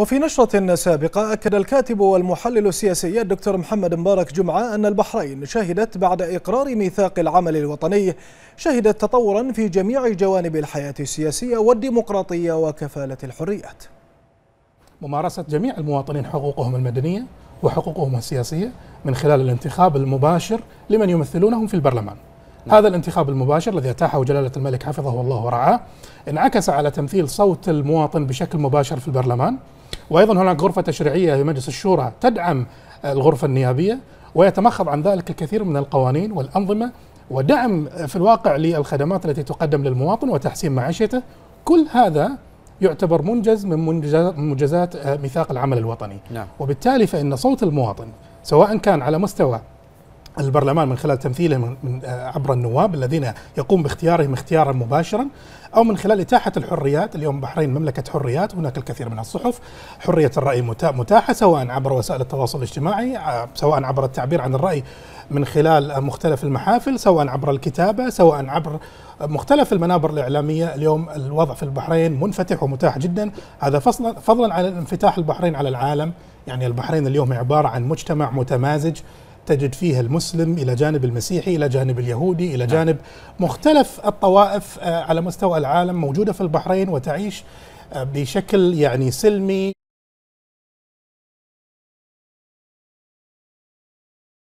وفي نشرة سابقة أكد الكاتب والمحلل السياسي الدكتور محمد مبارك جمعة أن البحرين شهدت بعد إقرار ميثاق العمل الوطني شهدت تطورا في جميع جوانب الحياة السياسية والديمقراطية وكفالة الحريات ممارسة جميع المواطنين حقوقهم المدنية وحقوقهم السياسية من خلال الانتخاب المباشر لمن يمثلونهم في البرلمان هذا الانتخاب المباشر الذي اتاحه جلاله الملك حفظه الله ورعاه انعكس على تمثيل صوت المواطن بشكل مباشر في البرلمان وايضا هناك غرفه تشريعيه في مجلس الشورى تدعم الغرفه النيابيه ويتمخض عن ذلك الكثير من القوانين والانظمه ودعم في الواقع للخدمات التي تقدم للمواطن وتحسين معيشته كل هذا يعتبر منجز من منجزات ميثاق العمل الوطني نعم. وبالتالي فإن صوت المواطن سواء كان على مستوى البرلمان من خلال من آه، عبر النواب الذين يقوم باختيارهم اختيارا مباشرا او من خلال اتاحه الحريات، اليوم البحرين مملكه حريات، هناك الكثير من الصحف، حريه الراي متاحه سواء عبر وسائل التواصل الاجتماعي، آه، سواء عبر التعبير عن الراي من خلال آه، مختلف المحافل، سواء عبر الكتابه، سواء عبر مختلف المنابر الاعلاميه، اليوم الوضع في البحرين منفتح ومتاح جدا، هذا فضلا فضلا عن انفتاح البحرين على العالم، يعني البحرين اليوم عباره عن مجتمع متمازج تجد فيها المسلم إلى جانب المسيحي إلى جانب اليهودي إلى نعم. جانب مختلف الطوائف آه، على مستوى العالم موجودة في البحرين وتعيش آه، بشكل يعني سلمي